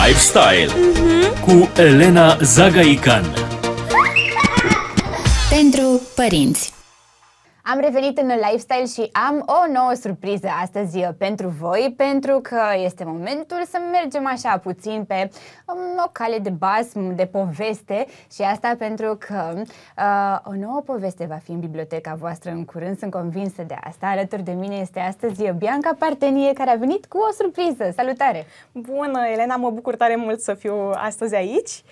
Lifestyle uh-huh. cu Elena Zagaican Pentru părinți am revenit în lifestyle și am o nouă surpriză astăzi uh, pentru voi, pentru că este momentul să mergem așa puțin pe um, o cale de basm, de poveste și asta pentru că uh, o nouă poveste va fi în biblioteca voastră în curând, sunt convinsă de asta. Alături de mine este astăzi uh, Bianca Partenie care a venit cu o surpriză. Salutare! Bună, Elena, mă bucur tare mult să fiu astăzi aici.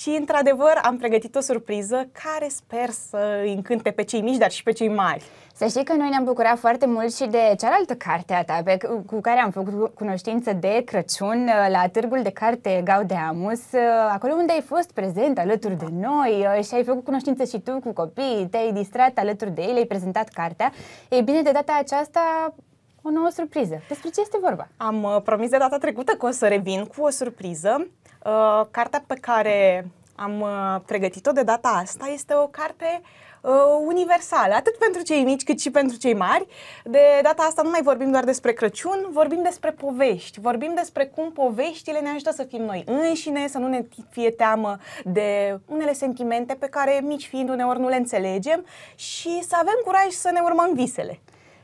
Și, într-adevăr, am pregătit o surpriză care sper să îi încânte pe cei mici, dar și pe cei mari. Să știi că noi ne-am bucurat foarte mult și de cealaltă carte a ta, pe, cu care am făcut cunoștință de Crăciun uh, la Târgul de Carte Gaudeamus, uh, acolo unde ai fost prezent alături de noi uh, și ai făcut cunoștință și tu cu copiii, te-ai distrat alături de ei, le-ai prezentat cartea. Ei bine, de data aceasta o nouă surpriză. Despre ce este vorba? Am uh, promis de data trecută că o să revin cu o surpriză. Uh, cartea pe care am uh, pregătit-o de data asta este o carte uh, universală, atât pentru cei mici cât și pentru cei mari. De data asta nu mai vorbim doar despre Crăciun, vorbim despre povești, vorbim despre cum poveștile ne ajută să fim noi înșine, să nu ne fie teamă de unele sentimente pe care, mici fiind, uneori nu le înțelegem și să avem curaj să ne urmăm visele.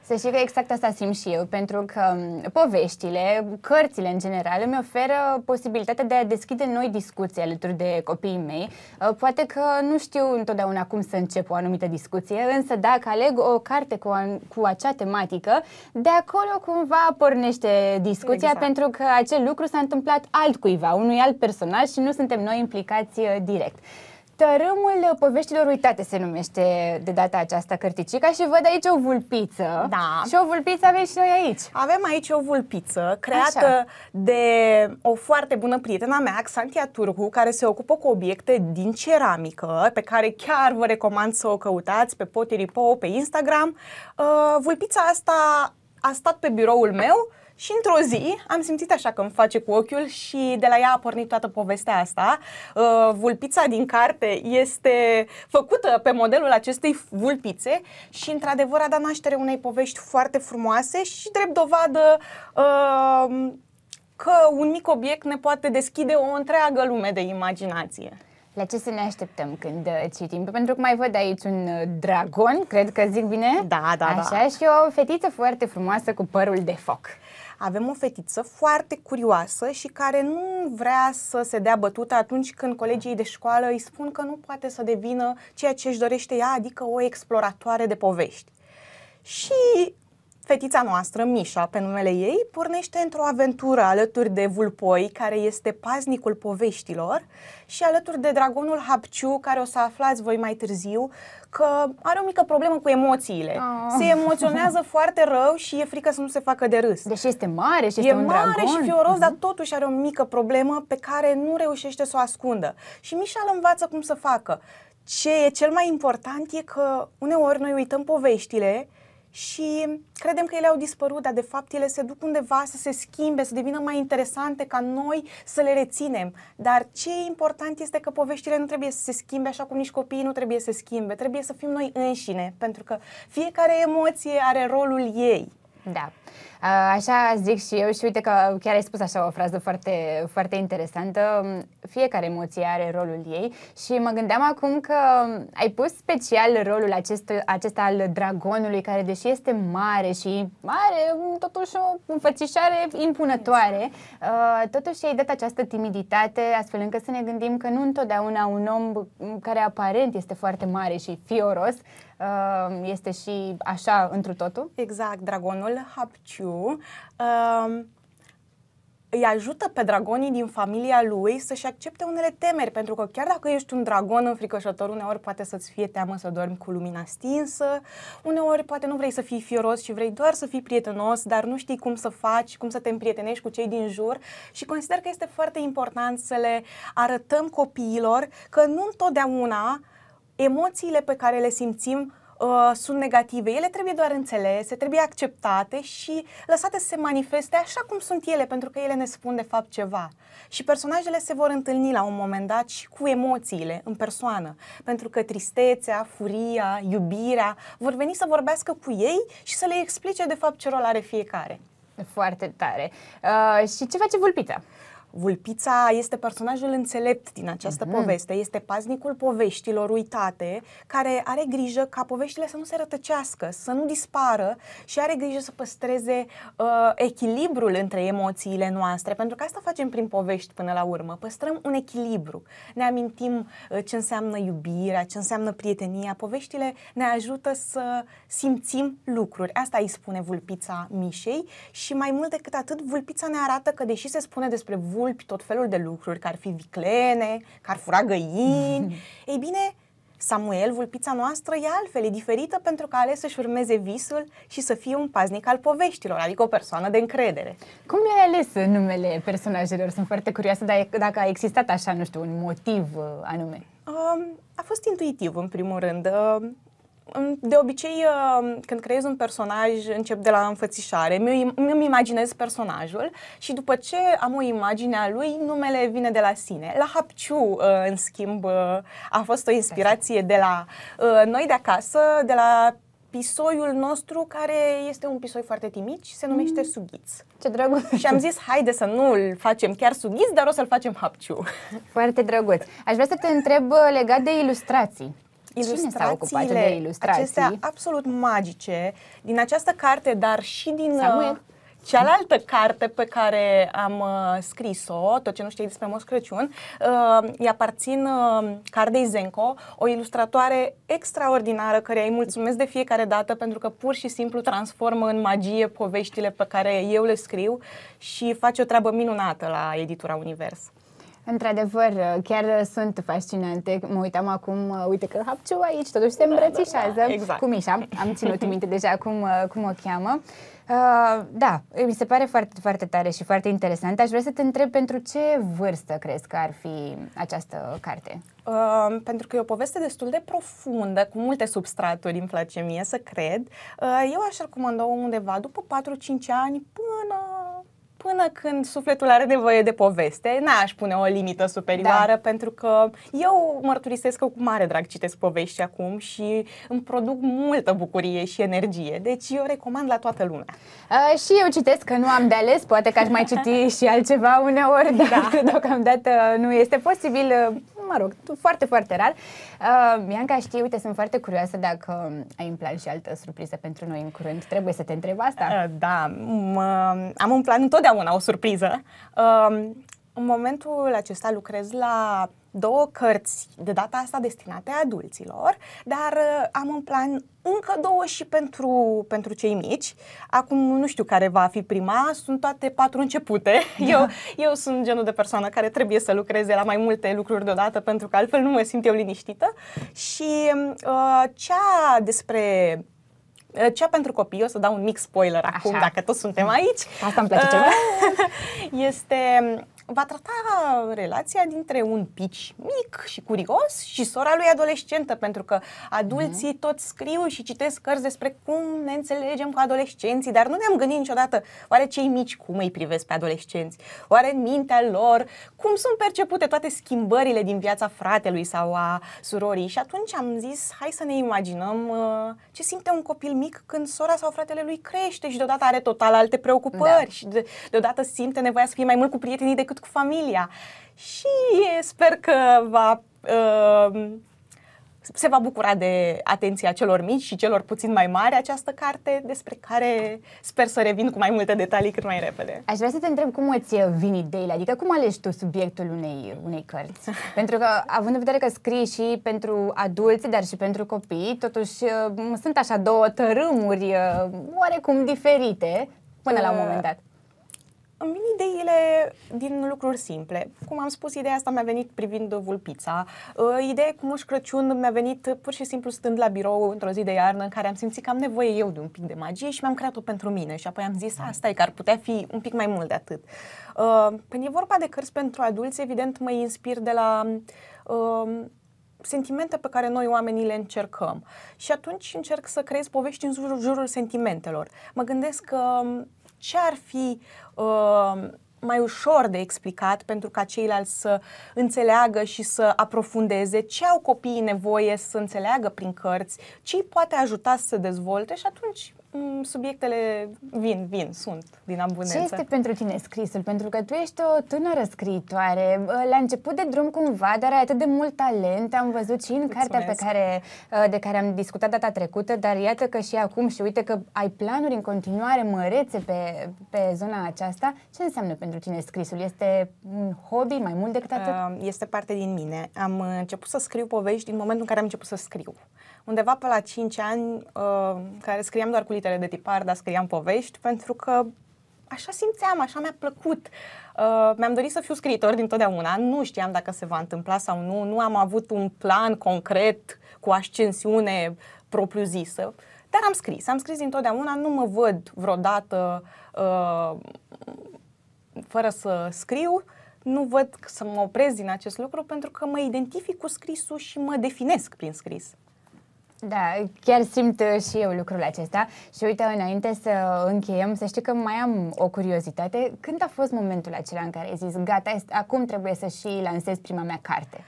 Să știi că exact asta simt și eu, pentru că um, poveștile, cărțile în general, îmi oferă posibilitatea de a deschide noi discuții alături de copiii mei. Uh, poate că nu știu întotdeauna cum să încep o anumită discuție, însă dacă aleg o carte cu, cu acea tematică, de acolo cumva pornește discuția, exact. pentru că acel lucru s-a întâmplat altcuiva, unui alt personaj și nu suntem noi implicați uh, direct. Tărâmul poveștilor uitate se numește de data aceasta Cărticica și văd aici o vulpiță. Da. Și o vulpiță avem și noi aici. Avem aici o vulpiță creată Așa. de o foarte bună prietena mea, Xantia Turcu, care se ocupă cu obiecte din ceramică, pe care chiar vă recomand să o căutați pe Potiripo, pe Instagram. Uh, vulpița asta a stat pe biroul meu și într-o zi am simțit așa că îmi face cu ochiul și de la ea a pornit toată povestea asta. Uh, vulpița din carte este făcută pe modelul acestei vulpițe și într-adevăr a dat naștere unei povești foarte frumoase și drept dovadă uh, că un mic obiect ne poate deschide o întreagă lume de imaginație. La ce să ne așteptăm când citim? Uh, Pentru că mai văd aici un dragon, cred că zic bine. Da, da, Așa, da. și o fetiță foarte frumoasă cu părul de foc. Avem o fetiță foarte curioasă și care nu vrea să se dea bătută atunci când colegii de școală îi spun că nu poate să devină ceea ce își dorește ea, adică o exploratoare de povești. Și Fetița noastră, Mișa, pe numele ei, pornește într-o aventură alături de Vulpoi, care este paznicul poveștilor, și alături de dragonul Hapciu, care o să aflați voi mai târziu, că are o mică problemă cu emoțiile. Oh. Se emoționează foarte rău și e frică să nu se facă de râs. Deși este mare și este e un mare dragon. și fioros, uh-huh. dar mhm. totuși are o mică problemă pe care nu reușește să o ascundă. Și Mișa îl învață cum să facă. Ce e cel mai important e că uneori noi uităm poveștile și credem că ele au dispărut, dar de fapt ele se duc undeva să se schimbe, să devină mai interesante ca noi să le reținem. Dar ce e important este că poveștile nu trebuie să se schimbe așa cum nici copiii nu trebuie să se schimbe, trebuie să fim noi înșine, pentru că fiecare emoție are rolul ei. Da. Așa zic și eu și uite că chiar ai spus așa o frază foarte, foarte interesantă. Fiecare emoție are rolul ei și mă gândeam acum că ai pus special rolul acest, acesta al dragonului care deși este mare și mare totuși o înfățișare impunătoare, totuși ai dat această timiditate astfel încât să ne gândim că nu întotdeauna un om care aparent este foarte mare și fioros Ehm, este și așa întru totul? Exact, dragonul Hapciu ehm, îi ajută pe dragonii din familia lui să-și accepte unele temeri, pentru că chiar dacă ești un dragon înfricoșător, uneori poate să-ți fie teamă să dormi cu lumina stinsă, uneori poate nu vrei să fii fioros și vrei doar să fii prietenos, dar nu știi cum să faci, cum să te împrietenești cu cei din jur și consider că este foarte important să le arătăm copiilor că nu întotdeauna uh, emoțiile pe care le simțim uh, sunt negative. Ele trebuie doar înțelese, trebuie acceptate și lăsate să se manifeste așa cum sunt ele, pentru că ele ne spun de fapt ceva. Și personajele se vor întâlni la un moment dat și cu emoțiile în persoană, pentru că tristețea, furia, iubirea vor veni să vorbească cu ei și să le explice de fapt ce rol are fiecare. Foarte tare. Uh, și ce face vulpița? Vulpița este personajul înțelept din această mm-hmm. poveste, este paznicul poveștilor uitate, care are grijă ca poveștile să nu se rătăcească, să nu dispară și are grijă să păstreze uh, echilibrul între emoțiile noastre, pentru că asta facem prin povești până la urmă, păstrăm un echilibru, ne amintim uh, ce înseamnă iubirea, ce înseamnă prietenia, poveștile ne ajută să simțim lucruri, asta îi spune vulpița Mișei și mai mult decât atât, vulpița ne arată că deși se spune despre vulpița, vulpi, tot felul de lucruri, care ar fi viclene, care ar fura găini. Ei bine, Samuel, vulpița noastră, e altfel, e diferită pentru că a ales să-și urmeze visul și să fie un paznic al poveștilor, adică o persoană de încredere. Cum le-ai ales uh, numele personajelor? Sunt foarte curioasă dacă a existat așa, nu știu, un motiv uh, anume. Um, a fost intuitiv, în primul rând. Um, de obicei, uh, când creez un personaj, încep de la înfățișare. Îmi imaginez personajul și după ce am o imagine a lui, numele vine de la sine. La Hapciu, uh, în schimb, uh, a fost o inspirație de la noi de acasă, de la pisoiul nostru care este un pisoi foarte timid și se numește mm. Sughiț. Ce drăguț! Și am zis, haide să nu-l facem chiar Sughiț, dar o să-l facem Hapciu. Foarte drăguț. Aș vrea să te întreb legat de ilustrații. Cine s-a ocupat de ilustrații? Acestea absolut magice din această carte, dar și din... Uh, Samuel. Cealaltă carte pe care am uh, scris-o, tot ce nu știi despre Moș Crăciun, uh, îi aparțin uh, Cardei Zenco, o ilustratoare extraordinară care îi mulțumesc de fiecare dată pentru că pur și simplu transformă în magie poveștile pe care eu le scriu și face o treabă minunată la editura Univers. Într-adevăr, uh, chiar uh, sunt fascinante. Mă uitam acum, uh, uite că Hapciu aici, totuși se îmbrățișează da, da, da, da, exact. cu Mișa. Am ținut minte deja cum, cum o cheamă. Uh, da, mi se pare foarte, foarte tare și foarte interesant. Aș vrea să te întreb pentru ce vârstă crezi că ar fi această carte? Uh, pentru că e o poveste destul de profundă, cu multe substraturi, îmi place mie să cred. Uh, eu aș recomanda undeva după 4-5 ani până până când sufletul are nevoie de poveste, n-aș pune o limită superioară, da. pentru că eu mărturisesc că cu mare drag citesc povești acum și îmi produc multă bucurie și energie, deci eu recomand la toată lumea. Uh, și eu citesc că nu am de ales, poate că aș mai citi și altceva uneori, dar da. deocamdată nu este posibil, uh, mă rog, foarte, foarte rar. Uh, Bianca, știi, uite, sunt foarte curioasă dacă ai în plan și altă surpriză pentru noi în curând. Trebuie să te întreb asta. Uh, da, am un plan întotdeauna întotdeauna o surpriză. Um, în momentul acesta lucrez la două cărți, de data asta destinate adulților, dar uh, am în plan încă două și pentru, pentru cei mici. Acum nu știu care va fi prima, sunt toate patru începute. Da. Eu, eu sunt genul de persoană care trebuie să lucreze la mai multe lucruri deodată pentru că altfel nu mă simt eu liniștită. Și uh, cea despre Eh, cea pentru copii, o să dau un mic spoiler Așa. acum, dacă toți suntem mm. aici. Asta îmi place cel mai Este va trata relația dintre un pici mic și curios și sora lui adolescentă, pentru că adulții mm-hmm. scriu și citesc cărți despre cum ne înțelegem cu adolescenții, dar nu ne-am gândit niciodată oare cei mici cum îi privesc pe adolescenți, oare în mintea lor, cum sunt percepute toate schimbările din viața fratelui sau a surorii. Și atunci am zis, hai să ne imaginăm uh, ce simte un copil mic când sora sau fratele lui crește și deodată are total alte preocupări da. și de, deodată simte nevoia să fie mai mult cu prietenii decât mult cu familia și sper că va, uh, se va bucura de atenția celor mici și celor puțin mai mari această carte, despre care sper să revin cu mai multe detalii cât mai repede. Aș vrea să te întreb cum îți vin ideile, adică cum alegi tu subiectul unei, unei cărți? pentru că, având în vedere că scrii și pentru adulți, dar și pentru copii, totuși uh, sunt așa două tărâmuri uh, oarecum diferite până la un uh, moment dat îmi vin ideile din lucruri simple. Cum am spus, ideea asta mi-a venit privind vulpița. Ă, ideea cu Moș Crăciun mi-a venit pur și simplu stând la birou într-o zi de iarnă în care am simțit că am nevoie eu de un pic de magie și mi-am creat-o pentru mine și apoi am zis, mm. asta e că ar putea fi un pic mai mult de atât. Ă, când e vorba de cărți pentru adulți, evident mă inspir de la ă, sentimente pe care noi oamenii le încercăm. Și atunci încerc să creez povești în jurul, jurul sentimentelor. Mă gândesc că ce ar fi uh, mai ușor de explicat pentru ca ceilalți să înțeleagă și să aprofundeze ce au copiii nevoie să înțeleagă prin cărți, ce îi poate ajuta să se dezvolte și atunci Mm, subiectele vin, vin, sunt din abundență. Ce este pentru tine scrisul? Pentru că tu ești o tânără scriitoare, la început de drum cumva, dar ai atât de mult talent, am văzut și în Mulțumesc. cartea pe care, uh, de care am discutat data trecută, dar iată că și acum și uite că ai planuri în continuare mărețe pe, pe zona aceasta. Ce înseamnă pentru tine scrisul? Este un hobby mai mult decât atât? Uh, este parte din mine. Am început să scriu povești din momentul în care am început să scriu undeva pe la 5 ani, uh, care scriam doar cu litere de tipar, dar scriam povești, pentru că așa simțeam, așa mi-a plăcut. Uh, mi-am dorit să fiu scriitor dintotdeauna, nu știam dacă se va întâmpla sau nu, nu am avut un plan concret cu ascensiune propriu-zisă, dar am scris, am scris dintotdeauna, nu mă văd vreodată uh, fără să scriu, nu văd să mă opresc din acest lucru pentru că mă identific cu scrisul și mă definesc prin scris. Da, chiar simt uh, și eu lucrul acesta și uite, înainte să încheiem, să știi că mai am o curiozitate. Când a fost momentul acela în care ai zis, gata, acum trebuie să și lansez prima mea carte?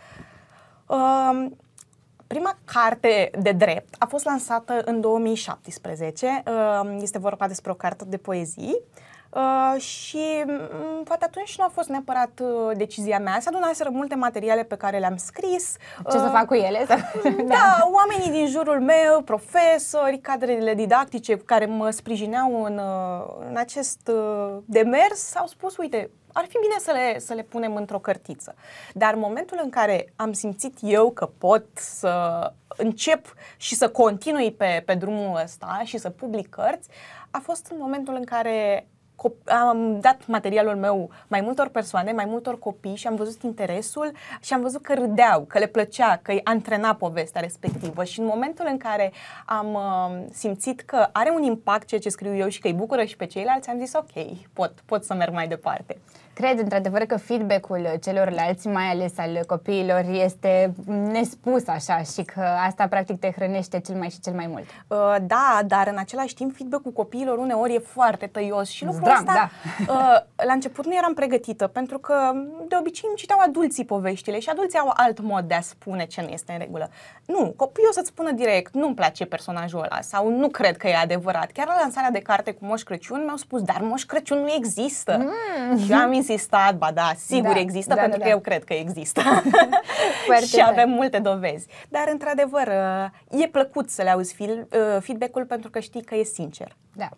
Um, prima carte de drept a fost lansată în 2017. Um, este vorba despre o carte de poezii Uh, și mm, poate atunci nu a fost neapărat uh, decizia mea. Se adunaseră multe materiale pe care le-am scris. Ce uh, să fac cu ele? da, oamenii din jurul meu, profesori, cadrele didactice care mă sprijineau în, uh, în acest demers, au spus, uite, ar fi bine să le, să le punem într-o cărtiță. Dar în momentul în care am simțit eu că pot să încep și să continui pe, pe drumul ăsta și să public cărți, a fost în momentul în care am dat materialul meu mai multor persoane, mai multor copii și am văzut interesul și am văzut că râdeau, că le plăcea, că îi antrena povestea respectivă și în momentul în care am uh, simțit că are un impact ceea ce scriu eu și că îi bucură și pe ceilalți, am zis ok, pot, pot să merg mai departe cred într-adevăr că feedback-ul celorlalți, mai ales al copiilor, este nespus așa și că asta practic te hrănește cel mai și cel mai mult. Uh, da, dar în același timp feedback-ul copiilor uneori e foarte tăios și lucrul Zdram, ăsta da. Uh, la început nu eram pregătită pentru că de obicei îmi citeau adulții poveștile și adulții au alt mod de a spune ce nu este în regulă. Nu, copiii o să-ți spună direct, nu-mi place personajul ăla sau nu cred că e adevărat. Chiar la lansarea de carte cu Moș Crăciun mi-au spus, dar Moș Crăciun nu există. Mm. Și eu am existat, ba da, sigur da, există, da, pentru da, că da. eu cred că există și avem multe dovezi. Dar, într-adevăr, uh, e plăcut să le auzi uh, feedback-ul pentru că știi că e sincer. Da.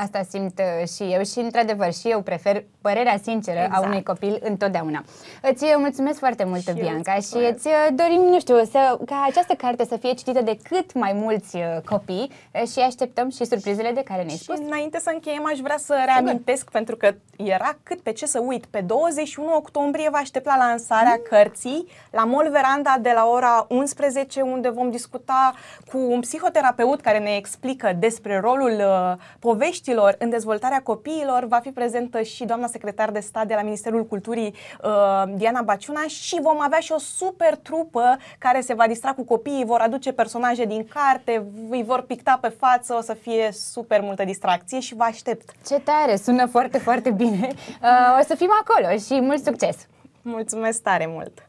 Asta simt uh, și eu și, într-adevăr, și eu prefer părerea sinceră exact. a unui copil întotdeauna. Îți uh, mulțumesc foarte mult, și Bianca, eu, și îți uh, dorim, nu știu, să, ca această carte să fie citită de cât mai mulți copii și așteptăm și surprizele de care ne-ai spus. Și înainte să încheiem, aș vrea să reamintesc, Sigur. pentru că era cât pe ce să uit. Pe 21 octombrie vă aștept la lansarea mm. cărții la Mol Veranda de la ora 11, unde vom discuta cu un psihoterapeut care ne explică despre rolul uh, poveștii poveștilor, în dezvoltarea copiilor, va fi prezentă și doamna secretar de stat de la Ministerul Culturii, uh, Diana Baciuna, și vom avea și o super trupă care se va distra cu copiii, vor aduce personaje din carte, îi vor picta pe față, o să fie super multă distracție și vă aștept. Ce tare, sună foarte, foarte bine. Uh, o să fim acolo și mult succes! Mulțumesc tare mult!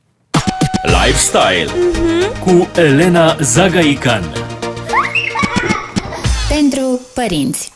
Lifestyle cu Elena Zagaican Pentru părinți